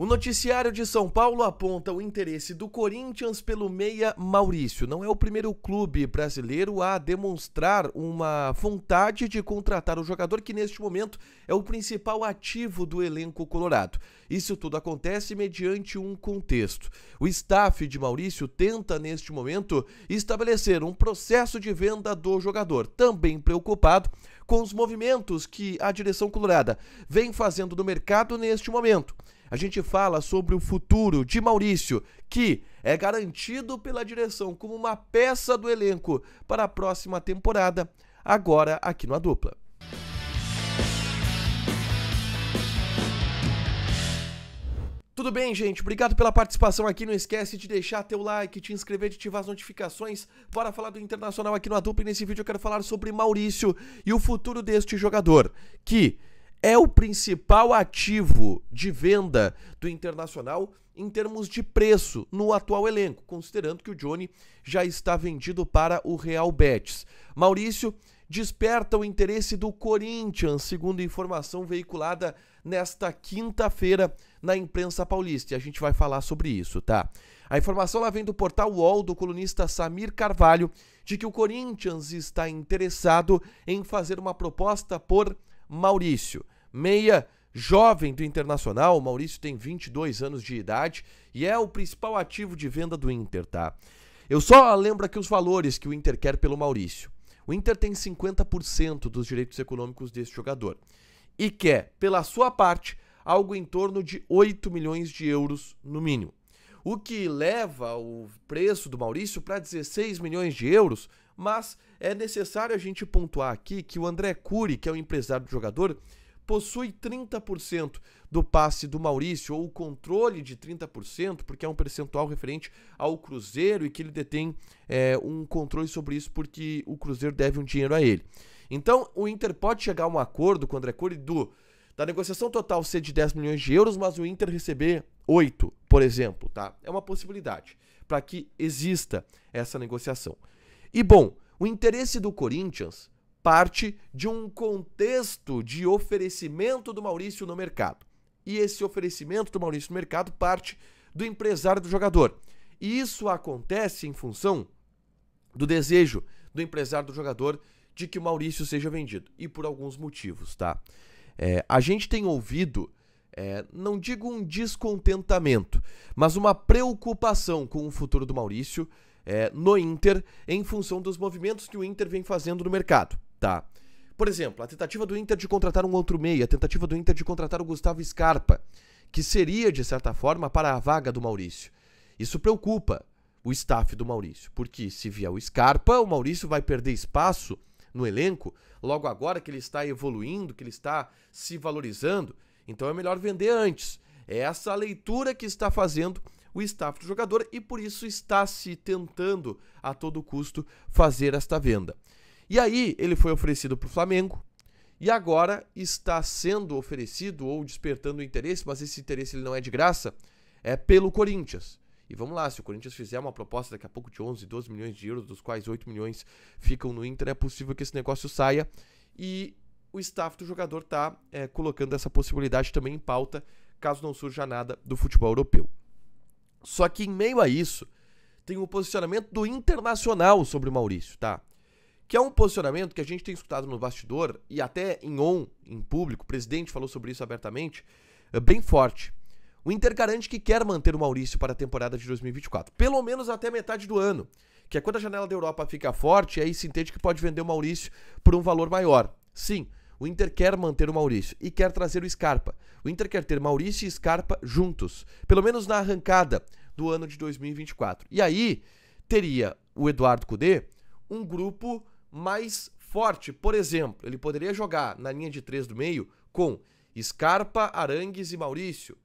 O noticiário de São Paulo aponta o interesse do Corinthians pelo meia Maurício. Não é o primeiro clube brasileiro a demonstrar uma vontade de contratar o jogador que neste momento é o principal ativo do elenco colorado. Isso tudo acontece mediante um contexto. O staff de Maurício tenta neste momento estabelecer um processo de venda do jogador, também preocupado com os movimentos que a direção colorada vem fazendo no mercado neste momento a gente fala sobre o futuro de Maurício, que é garantido pela direção como uma peça do elenco para a próxima temporada, agora aqui no A Dupla. Tudo bem, gente? Obrigado pela participação aqui. Não esquece de deixar teu like, te inscrever, de ativar as notificações. Bora falar do Internacional aqui no Adulto. E nesse vídeo eu quero falar sobre Maurício e o futuro deste jogador, que é o principal ativo de venda do Internacional em termos de preço no atual elenco, considerando que o Johnny já está vendido para o Real Betis. Maurício desperta o interesse do Corinthians, segundo informação veiculada nesta quinta-feira na imprensa paulista, e a gente vai falar sobre isso, tá? A informação lá vem do portal UOL do colunista Samir Carvalho de que o Corinthians está interessado em fazer uma proposta por Maurício, meia jovem do Internacional. O Maurício tem 22 anos de idade e é o principal ativo de venda do Inter, tá? Eu só lembro aqui os valores que o Inter quer pelo Maurício. O Inter tem 50% dos direitos econômicos desse jogador e quer, pela sua parte, algo em torno de 8 milhões de euros no mínimo. O que leva o preço do Maurício para 16 milhões de euros, mas é necessário a gente pontuar aqui que o André Cury, que é o empresário do jogador, possui 30% do passe do Maurício, ou o controle de 30%, porque é um percentual referente ao Cruzeiro e que ele detém é, um controle sobre isso, porque o Cruzeiro deve um dinheiro a ele. Então, o Inter pode chegar a um acordo com o André Cury do, da negociação total ser de 10 milhões de euros, mas o Inter receber 8, por exemplo, tá? É uma possibilidade para que exista essa negociação. E bom, o interesse do Corinthians parte de um contexto de oferecimento do Maurício no mercado. E esse oferecimento do Maurício no mercado parte do empresário do jogador. E isso acontece em função do desejo do empresário do jogador de que o Maurício seja vendido. E por alguns motivos, tá? É, a gente tem ouvido, é, não digo um descontentamento, mas uma preocupação com o futuro do Maurício é, no Inter em função dos movimentos que o Inter vem fazendo no mercado, tá? Por exemplo, a tentativa do Inter de contratar um outro meio, a tentativa do Inter de contratar o Gustavo Scarpa, que seria, de certa forma, para a vaga do Maurício. Isso preocupa o staff do Maurício, porque se vier o Scarpa, o Maurício vai perder espaço no elenco, logo agora que ele está evoluindo, que ele está se valorizando, então é melhor vender antes. É essa leitura que está fazendo o staff do jogador e por isso está se tentando a todo custo fazer esta venda. E aí ele foi oferecido para o Flamengo e agora está sendo oferecido ou despertando interesse, mas esse interesse ele não é de graça, é pelo Corinthians. E vamos lá, se o Corinthians fizer uma proposta daqui a pouco de 11, 12 milhões de euros, dos quais 8 milhões ficam no Inter, é possível que esse negócio saia e o staff do jogador está é, eh, colocando essa possibilidade também em pauta, caso não surja nada do futebol europeu. Só que em meio a isso, tem o um posicionamento do internacional sobre o Maurício, tá? Que é um posicionamento que a gente tem escutado no bastidor e até em on, em público, o presidente falou sobre isso abertamente, é bem forte. O Inter garante que quer manter o Maurício para a temporada de 2024, pelo menos até metade do ano, que é quando a janela da Europa fica forte, aí se entende que pode vender o Maurício por um valor maior. Sim, o Inter quer manter o Maurício e quer trazer o Scarpa. O Inter quer ter Maurício e Scarpa juntos, pelo menos na arrancada do ano de 2024. E aí teria o Eduardo Cudê um grupo mais forte. Por exemplo, ele poderia jogar na linha de três do meio com Scarpa, Arangues e Maurício.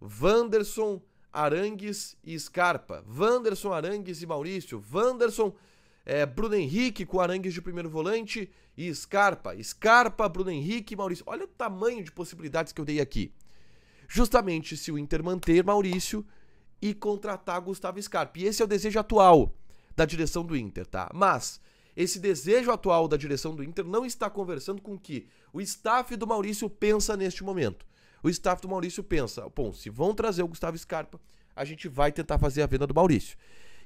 Vanderson, Arangues e Scarpa. Vanderson, Arangues e Maurício. Vanderson, é, Bruno Henrique com Arangues de primeiro volante e Scarpa. Scarpa, Bruno Henrique e Maurício. Olha o tamanho de possibilidades que eu dei aqui. Justamente se o Inter manter Maurício e contratar Gustavo Scarpa. E esse é o desejo atual da direção do Inter, tá? Mas esse desejo atual da direção do Inter não está conversando com o que o staff do Maurício pensa neste momento. O staff do Maurício pensa, bom, se vão trazer o Gustavo Scarpa, a gente vai tentar fazer a venda do Maurício.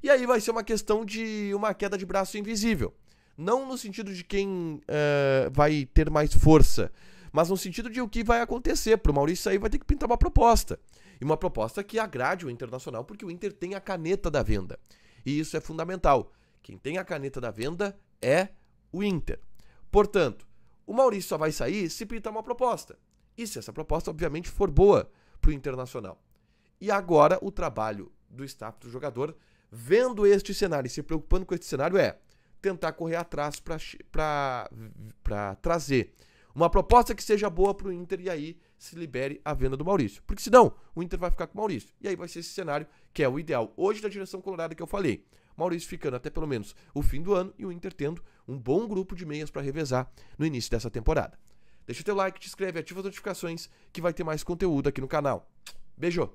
E aí vai ser uma questão de uma queda de braço invisível. Não no sentido de quem uh, vai ter mais força, mas no sentido de o que vai acontecer. Pro Maurício aí vai ter que pintar uma proposta. E uma proposta que agrade o Internacional, porque o Inter tem a caneta da venda. E isso é fundamental. Quem tem a caneta da venda é o Inter. Portanto, o Maurício só vai sair se pintar uma proposta. E se essa proposta, obviamente, for boa para o Internacional. E agora o trabalho do staff do jogador vendo este cenário e se preocupando com este cenário é tentar correr atrás para trazer uma proposta que seja boa para o Inter e aí se libere a venda do Maurício. Porque senão o Inter vai ficar com o Maurício. E aí vai ser esse cenário que é o ideal hoje da direção colorada que eu falei. Maurício ficando até pelo menos o fim do ano e o Inter tendo um bom grupo de meias para revezar no início dessa temporada. Deixa o teu like, te inscreve, ativa as notificações que vai ter mais conteúdo aqui no canal. Beijo!